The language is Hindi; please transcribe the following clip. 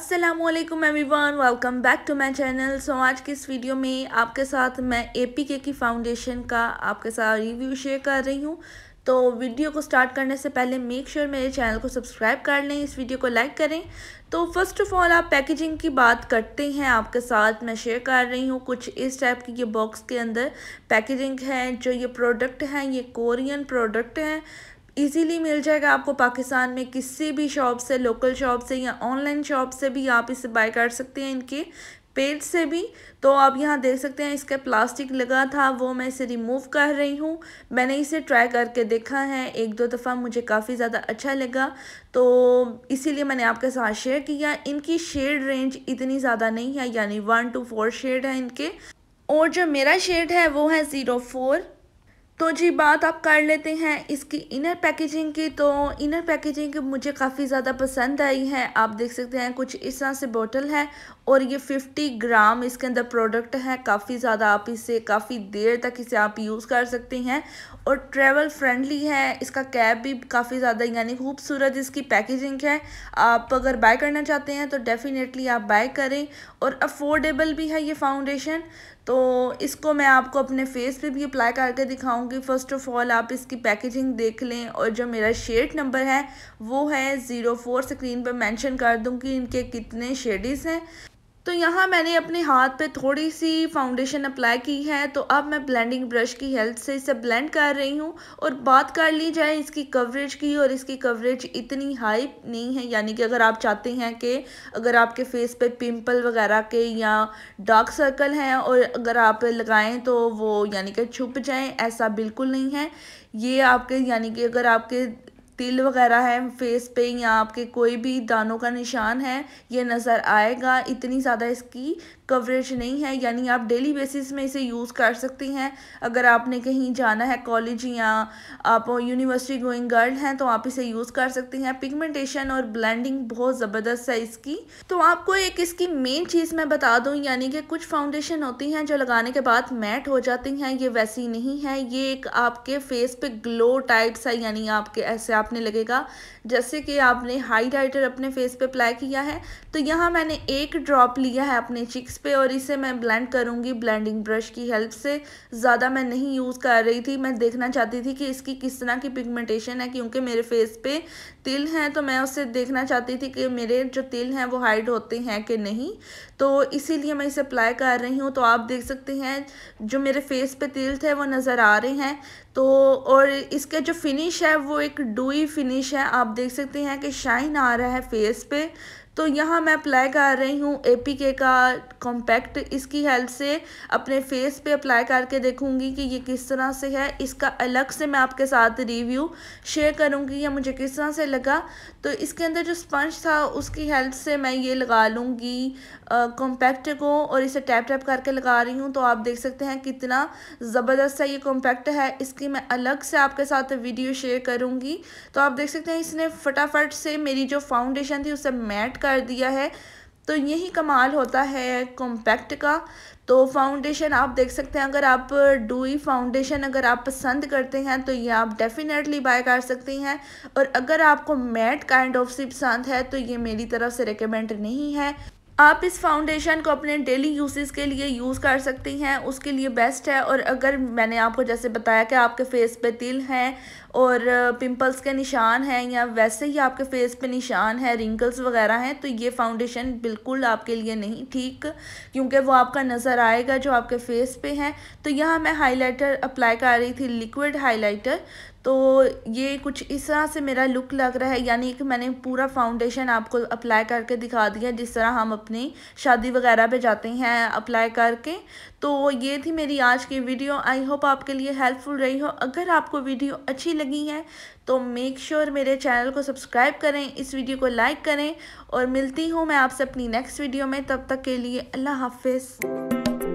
असलम वन welcome back to my channel so आज की इस वीडियो में आपके साथ मैं ए पी के की फ़ाउंडेशन का आपके साथ रिव्यू शेयर कर रही हूँ तो वीडियो को स्टार्ट करने से पहले मेक श्योर sure मेरे चैनल को सब्सक्राइब कर लें इस वीडियो को लाइक करें तो फर्स्ट ऑफ़ ऑल आप पैकेजिंग की बात करते हैं आपके साथ मैं शेयर कर रही हूँ कुछ इस टाइप की ये बॉक्स के अंदर पैकेजिंग है जो ये प्रोडक्ट हैं ये कोरियन प्रोडक्ट हैं इजीली मिल जाएगा आपको पाकिस्तान में किसी भी शॉप से लोकल शॉप से या ऑनलाइन शॉप से भी आप इसे बाय कर सकते हैं इनके पेज से भी तो आप यहाँ देख सकते हैं इसका प्लास्टिक लगा था वो मैं इसे रिमूव कर रही हूँ मैंने इसे ट्राई करके देखा है एक दो दफ़ा मुझे काफ़ी ज़्यादा अच्छा लगा तो इसीलिए मैंने आपके साथ शेयर किया इनकी शेड रेंज इतनी ज़्यादा नहीं है यानी वन टू फोर शेड है इनके और जो मेरा शेड है वो है ज़ीरो फोर तो जी बात आप कर लेते हैं इसकी इनर पैकेजिंग की तो इनर पैकेजिंग मुझे काफ़ी ज़्यादा पसंद आई है आप देख सकते हैं कुछ इस तरह से बोतल है और ये 50 ग्राम इसके अंदर प्रोडक्ट है काफ़ी ज़्यादा आप इसे काफ़ी देर तक इसे आप यूज़ कर सकते हैं और ट्रैवल फ्रेंडली है इसका कैब भी काफ़ी ज़्यादा यानी खूबसूरत इसकी पैकेजिंग है आप अगर बाय करना चाहते हैं तो डेफ़िनेटली आप बाय करें और अफोर्डेबल भी है ये फाउंडेशन तो इसको मैं आपको अपने फेस पे भी अप्लाई करके दिखाऊंगी फ़र्स्ट ऑफ ऑल आप इसकी पैकेजिंग देख लें और जो मेरा शेड नंबर है वो है ज़ीरो फोर स्क्रीन पर मेंशन कर दूंगी इनके कितने शेडिज़ हैं तो यहाँ मैंने अपने हाथ पे थोड़ी सी फाउंडेशन अप्लाई की है तो अब मैं ब्लेंडिंग ब्रश की हेल्प से इसे ब्लेंड कर रही हूँ और बात कर ली जाए इसकी कवरेज की और इसकी कवरेज इतनी हाई नहीं है यानी कि अगर आप चाहते हैं कि अगर आपके फेस पे पिंपल वगैरह के या डार्क सर्कल हैं और अगर आप लगाएं तो वो यानी कि छुप जाएँ ऐसा बिल्कुल नहीं है ये आपके यानी कि अगर आपके तिल वगैरह है फेस पे या आपके कोई भी दानों का निशान है ये नज़र आएगा इतनी ज़्यादा इसकी कवरेज नहीं है यानी आप डेली बेसिस में इसे यूज़ कर सकती हैं अगर आपने कहीं जाना है कॉलेज या आप यूनिवर्सिटी गोइंग गर्ल हैं तो आप इसे यूज़ कर सकती हैं पिगमेंटेशन और ब्लेंडिंग बहुत ज़बरदस्त है इसकी तो आपको एक इसकी मेन चीज़ मैं बता दूँ यानी कि कुछ फाउंडेशन होती हैं जो लगाने के बाद मैट हो जाती हैं ये वैसी नहीं है ये एक आपके फेस पे ग्लो टाइप सा यानी आपके ऐसे आप आपने लगेगा जैसे कि आपने हाइलाइटर अपने फेस पे अप्लाई किया है तो यहाँ मैंने एक ड्रॉप लिया है अपने चिक्स पे और इसे मैं ब्लेंड करूँगी ब्लेंडिंग ब्रश की हेल्प से ज़्यादा मैं नहीं यूज़ कर रही थी मैं देखना चाहती थी कि इसकी किस तरह की पिगमेंटेशन है क्योंकि मेरे फेस पे तिल हैं तो मैं उससे देखना चाहती थी कि मेरे जो तिल हैं वो हाइड होते हैं कि नहीं तो इसीलिए मैं इसे अप्लाई कर रही हूँ तो आप देख सकते हैं जो मेरे फेस पे तिल थे वो नज़र आ रहे हैं तो और इसका जो फिनिश है वो एक डूई फिनिश है आप देख सकते हैं कि शाइन आ रहा है फेस पे तो यहाँ मैं अप्लाई कर रही हूँ ए पी के का कॉम्पैक्ट इसकी हेल्प से अपने फेस पे अप्लाई करके देखूँगी कि ये किस तरह से है इसका अलग से मैं आपके साथ रिव्यू शेयर करूँगी या मुझे किस तरह से लगा तो इसके अंदर जो स्पंज था उसकी हेल्प से मैं ये लगा लूँगी कॉम्पैक्ट को और इसे टैप टैप करके लगा रही हूँ तो आप देख सकते हैं कितना ज़बरदस्त है ये कॉम्पैक्ट है इसकी मैं अलग से आपके साथ वीडियो शेयर करूँगी तो आप देख सकते हैं इसने फटाफट से मेरी जो फाउंडेशन थी उसे मैट कर कर दिया है तो यही कमाल होता है कॉम्पैक्ट का तो फाउंडेशन आप देख सकते हैं अगर आप डूई फाउंडेशन अगर आप पसंद करते हैं तो ये आप डेफ़िनेटली बाय कर सकती हैं और अगर आपको मैट काइंड ऑफ सी पसंद है तो ये मेरी तरफ से रिकमेंड नहीं है आप इस फाउंडेशन को अपने डेली यूसेस के लिए यूज़ कर सकती हैं उसके लिए बेस्ट है और अगर मैंने आपको जैसे बताया कि आपके फेस पे तिल हैं और पिंपल्स के निशान हैं या वैसे ही आपके फेस पे निशान हैं रिंकल्स वगैरह हैं तो ये फाउंडेशन बिल्कुल आपके लिए नहीं ठीक क्योंकि वो आपका नज़र आएगा जो आपके फेस पे हैं तो यहाँ मैं हाईलाइटर अप्लाई कर रही थी लिक्विड हाईलाइटर तो ये कुछ इस तरह से मेरा लुक लग रहा है यानी कि मैंने पूरा फाउंडेशन आपको अप्लाई करके दिखा दिया जिस तरह हम अपनी शादी वगैरह पे जाते हैं अप्लाई करके तो ये थी मेरी आज की वीडियो आई होप आपके लिए हेल्पफुल रही हो अगर आपको वीडियो अच्छी लगी है तो मेक श्योर sure मेरे चैनल को सब्सक्राइब करें इस वीडियो को लाइक करें और मिलती हूँ मैं आपसे अपनी नेक्स्ट वीडियो में तब तक के लिए अल्लाह हाफिज़